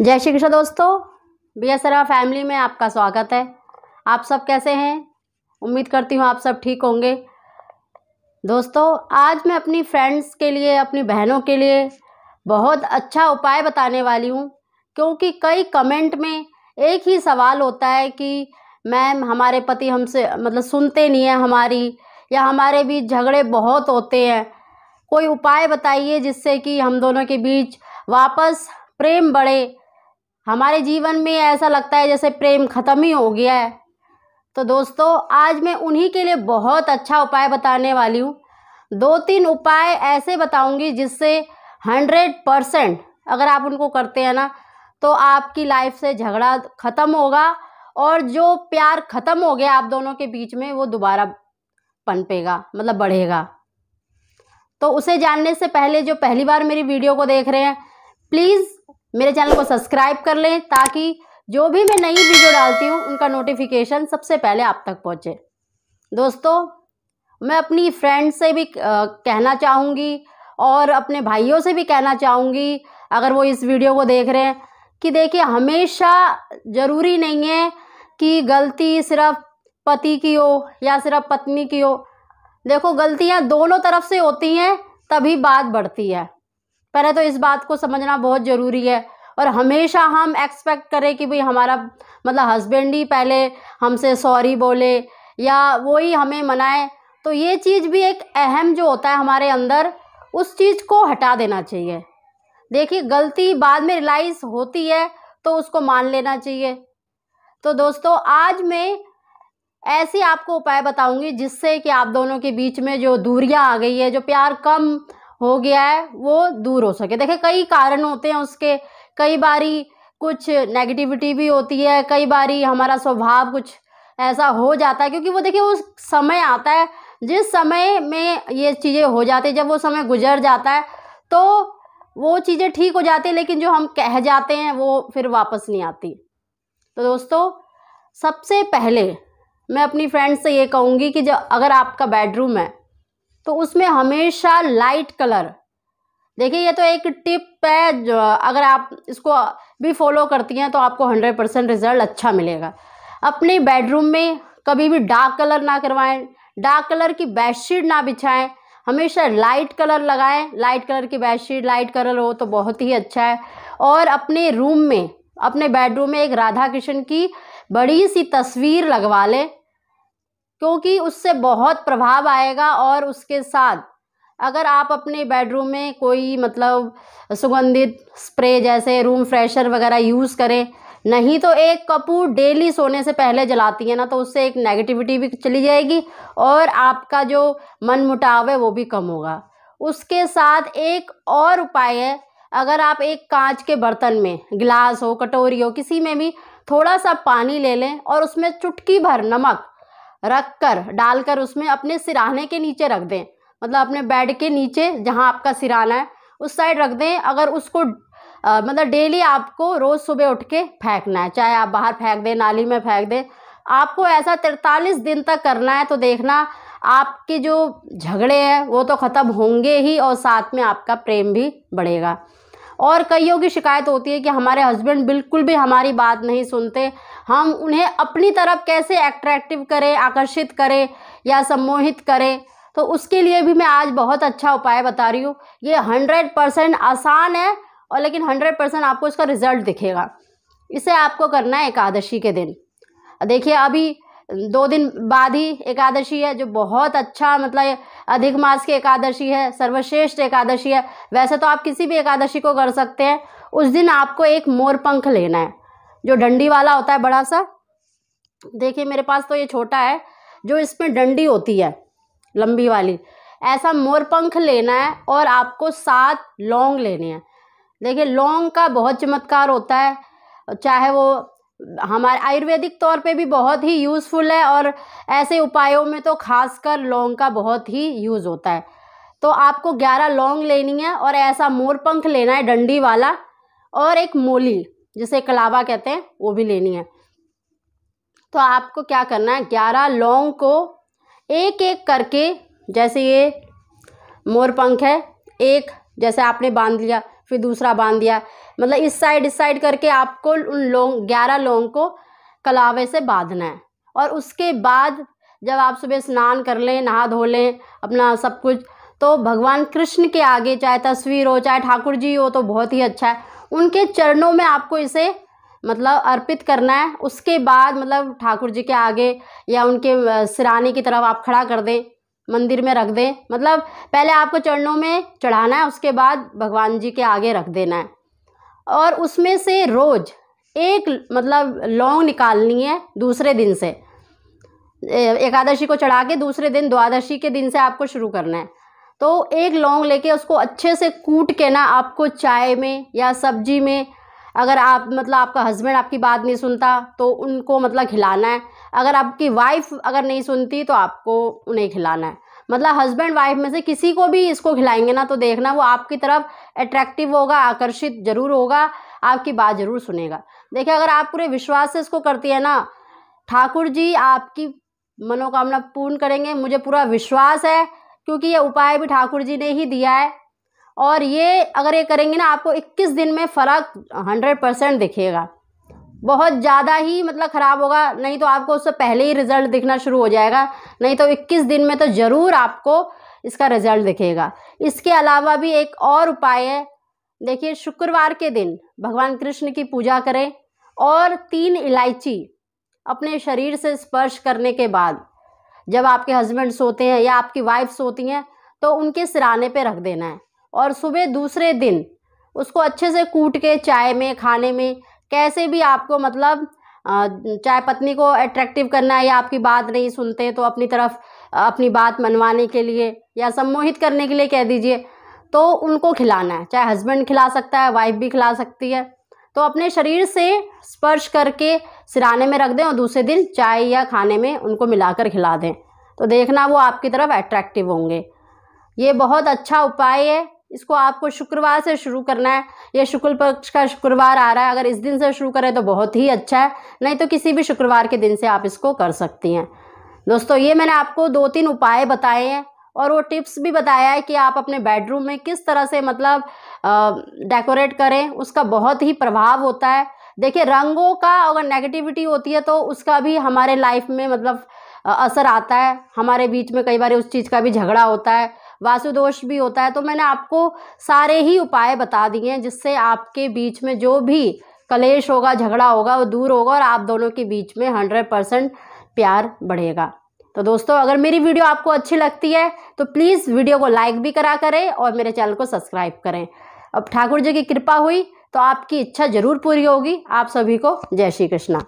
जय श्री कृष्ण दोस्तों B S family में आपका स्वागत है आप सब कैसे हैं उम्मीद करती हूँ आप सब ठीक होंगे दोस्तों आज मैं अपनी फ्रेंड्स के लिए अपनी बहनों के लिए बहुत अच्छा उपाय बताने वाली हूँ क्योंकि कई कमेंट में एक ही सवाल होता है कि मैम हमारे पति हमसे मतलब सुनते नहीं हैं हमारी या हमारे बीच झगड़े बहुत होते हैं कोई उपाय बताइए जिससे कि हम दोनों के बीच वापस प्रेम बढ़े हमारे जीवन में ऐसा लगता है जैसे प्रेम ख़त्म ही हो गया है तो दोस्तों आज मैं उन्हीं के लिए बहुत अच्छा उपाय बताने वाली हूँ दो तीन उपाय ऐसे बताऊँगी जिससे हंड्रेड परसेंट अगर आप उनको करते हैं ना तो आपकी लाइफ से झगड़ा ख़त्म होगा और जो प्यार ख़त्म हो गया आप दोनों के बीच में वो दोबारा पनपेगा मतलब बढ़ेगा तो उसे जानने से पहले जो पहली बार मेरी वीडियो को देख रहे हैं प्लीज़ मेरे चैनल को सब्सक्राइब कर लें ताकि जो भी मैं नई वीडियो डालती हूँ उनका नोटिफिकेशन सबसे पहले आप तक पहुँचे दोस्तों मैं अपनी फ्रेंड से भी कहना चाहूँगी और अपने भाइयों से भी कहना चाहूँगी अगर वो इस वीडियो को देख रहे हैं कि देखिए हमेशा ज़रूरी नहीं है कि गलती सिर्फ पति की हो या सिर्फ पत्नी की हो देखो गलतियाँ दोनों तरफ से होती हैं तभी बात बढ़ती है पहले तो इस बात को समझना बहुत ज़रूरी है और हमेशा हम एक्सपेक्ट करें कि भाई हमारा मतलब हस्बैंड ही पहले हमसे सॉरी बोले या वो ही हमें मनाए तो ये चीज़ भी एक अहम जो होता है हमारे अंदर उस चीज़ को हटा देना चाहिए देखिए गलती बाद में रिलाइज होती है तो उसको मान लेना चाहिए तो दोस्तों आज मैं ऐसे आपको उपाय बताऊंगी जिससे कि आप दोनों के बीच में जो दूरियां आ गई है जो प्यार कम हो गया है वो दूर हो सके देखिए कई कारण होते हैं उसके कई बारी कुछ नेगेटिविटी भी होती है कई बारी हमारा स्वभाव कुछ ऐसा हो जाता है क्योंकि वो देखिए उस समय आता है जिस समय में ये चीज़ें हो जाती है जब वो समय गुजर जाता है तो वो चीज़ें ठीक हो जाती है लेकिन जो हम कह जाते हैं वो फिर वापस नहीं आती तो दोस्तों सबसे पहले मैं अपनी फ्रेंड से ये कहूँगी कि जब अगर आपका बेडरूम है तो उसमें हमेशा लाइट कलर देखिए ये तो एक टिप है जो अगर आप इसको भी फॉलो करती हैं तो आपको हंड्रेड परसेंट रिज़ल्ट अच्छा मिलेगा अपने बेडरूम में कभी भी डार्क कलर ना करवाएं डार्क कलर की बेडशीट ना बिछाएं हमेशा लाइट कलर लगाएं लाइट कलर की बेडशीट लाइट कलर हो तो बहुत ही अच्छा है और अपने रूम में अपने बेडरूम में एक राधा कृष्ण की बड़ी सी तस्वीर लगवा लें क्योंकि उससे बहुत प्रभाव आएगा और उसके साथ अगर आप अपने बेडरूम में कोई मतलब सुगंधित स्प्रे जैसे रूम फ्रेशर वगैरह यूज़ करें नहीं तो एक कपूर डेली सोने से पहले जलाती है ना तो उससे एक नेगेटिविटी भी चली जाएगी और आपका जो मन मुटाव है वो भी कम होगा उसके साथ एक और उपाय है अगर आप एक कांच के बर्तन में गिलास हो कटोरी हो किसी में भी थोड़ा सा पानी ले लें और उसमें चुटकी भर नमक रख कर डालकर उसमें अपने सिराहने के नीचे रख दें मतलब अपने बेड के नीचे जहाँ आपका सिराना है उस साइड रख दें अगर उसको आ, मतलब डेली आपको रोज़ सुबह उठ के फेंकना है चाहे आप बाहर फेंक दें नाली में फेंक दें आपको ऐसा तिरतालीस दिन तक करना है तो देखना आपके जो झगड़े हैं वो तो ख़त्म होंगे ही और साथ में आपका प्रेम भी बढ़ेगा और कईयों की शिकायत होती है कि हमारे हस्बैंड बिल्कुल भी हमारी बात नहीं सुनते हम उन्हें अपनी तरफ कैसे एट्रैक्टिव करें आकर्षित करें या सम्मोहित करें तो उसके लिए भी मैं आज बहुत अच्छा उपाय बता रही हूँ ये हंड्रेड परसेंट आसान है और लेकिन हंड्रेड परसेंट आपको इसका रिज़ल्ट दिखेगा इसे आपको करना है एकादशी के दिन देखिए अभी दो दिन बाद ही एकादशी है जो बहुत अच्छा मतलब अधिक मास की एकादशी है सर्वश्रेष्ठ एकादशी है वैसे तो आप किसी भी एकादशी को कर सकते हैं उस दिन आपको एक मोर पंख लेना है जो डंडी वाला होता है बड़ा सा देखिए मेरे पास तो ये छोटा है जो इसमें डंडी होती है लंबी वाली ऐसा मोर पंख लेना है और आपको सात लौंग लेने हैं देखिए लौंग का बहुत चमत्कार होता है चाहे वो हमारे आयुर्वेदिक तौर पे भी बहुत ही यूज़फुल है और ऐसे उपायों में तो खासकर लौंग का बहुत ही यूज़ होता है तो आपको ग्यारह लौंग लेनी है और ऐसा मोरपंख लेना है डंडी वाला और एक मोली जिसे कलावा कहते हैं वो भी लेनी है तो आपको क्या करना है ग्यारह लौंग को एक एक करके जैसे ये मोरपंख है एक जैसे आपने बांध लिया फिर दूसरा बांध दिया मतलब इस साइड इस साइड करके आपको उन लोग ग्यारह लोगों को कलावे से बांधना है और उसके बाद जब आप सुबह स्नान कर लें नहा धो लें अपना सब कुछ तो भगवान कृष्ण के आगे चाहे तस्वीर हो चाहे ठाकुर जी हो तो बहुत ही अच्छा है उनके चरणों में आपको इसे मतलब अर्पित करना है उसके बाद मतलब ठाकुर जी के आगे या उनके सिरानी की तरफ आप खड़ा कर दें मंदिर में रख दें मतलब पहले आपको चरणों में चढ़ाना है उसके बाद भगवान जी के आगे रख देना है और उसमें से रोज़ एक मतलब लौंग निकालनी है दूसरे दिन से एकादशी को चढ़ा के दूसरे दिन द्वादशी के दिन से आपको शुरू करना है तो एक लौंग लेके उसको अच्छे से कूट के ना आपको चाय में या सब्जी में अगर आप मतलब आपका हस्बैंड आपकी बात नहीं सुनता तो उनको मतलब खिलाना है अगर आपकी वाइफ अगर नहीं सुनती तो आपको उन्हें खिलाना है मतलब हस्बैंड वाइफ में से किसी को भी इसको खिलाएंगे ना तो देखना वो आपकी तरफ अट्रैक्टिव होगा आकर्षित जरूर होगा आपकी बात जरूर सुनेगा देखिए अगर आप पूरे विश्वास से इसको करती है ना ठाकुर जी आपकी मनोकामना पूर्ण करेंगे मुझे पूरा विश्वास है क्योंकि ये उपाय भी ठाकुर जी ने ही दिया है और ये अगर ये करेंगे ना आपको 21 दिन में फ़र्क 100 परसेंट दिखेगा बहुत ज़्यादा ही मतलब ख़राब होगा नहीं तो आपको उससे पहले ही रिज़ल्ट दिखना शुरू हो जाएगा नहीं तो 21 दिन में तो ज़रूर आपको इसका रिज़ल्ट दिखेगा इसके अलावा भी एक और उपाय है देखिए शुक्रवार के दिन भगवान कृष्ण की पूजा करें और तीन इलायची अपने शरीर से स्पर्श करने के बाद जब आपके हस्बैंड सोते हैं या आपकी वाइफ सोती हैं तो उनके सिराने पे रख देना है और सुबह दूसरे दिन उसको अच्छे से कूट के चाय में खाने में कैसे भी आपको मतलब चाहे पत्नी को अट्रैक्टिव करना है या आपकी बात नहीं सुनते तो अपनी तरफ अपनी बात मनवाने के लिए या सम्मोहित करने के लिए कह दीजिए तो उनको खिलाना है चाहे हस्बैंड खिला सकता है वाइफ भी खिला सकती है तो अपने शरीर से स्पर्श करके सिराने में रख दें और दूसरे दिन चाय या खाने में उनको मिलाकर खिला दें तो देखना वो आपकी तरफ अट्रैक्टिव होंगे ये बहुत अच्छा उपाय है इसको आपको शुक्रवार से शुरू करना है ये शुक्ल पक्ष का शुक्रवार आ रहा है अगर इस दिन से शुरू करें तो बहुत ही अच्छा है नहीं तो किसी भी शुक्रवार के दिन से आप इसको कर सकती हैं दोस्तों ये मैंने आपको दो तीन उपाय बताए हैं और वो टिप्स भी बताया है कि आप अपने बेडरूम में किस तरह से मतलब डेकोरेट करें उसका बहुत ही प्रभाव होता है देखिए रंगों का अगर नेगेटिविटी होती है तो उसका भी हमारे लाइफ में मतलब असर आता है हमारे बीच में कई बार उस चीज़ का भी झगड़ा होता है वासुदोष भी होता है तो मैंने आपको सारे ही उपाय बता दिए हैं जिससे आपके बीच में जो भी कलेश होगा झगड़ा होगा वो दूर होगा और आप दोनों के बीच में हंड्रेड परसेंट प्यार बढ़ेगा तो दोस्तों अगर मेरी वीडियो आपको अच्छी लगती है तो प्लीज़ वीडियो को लाइक भी करा करें और मेरे चैनल को सब्सक्राइब करें अब ठाकुर जी की कृपा हुई तो आपकी इच्छा ज़रूर पूरी होगी आप सभी को जय श्री कृष्णा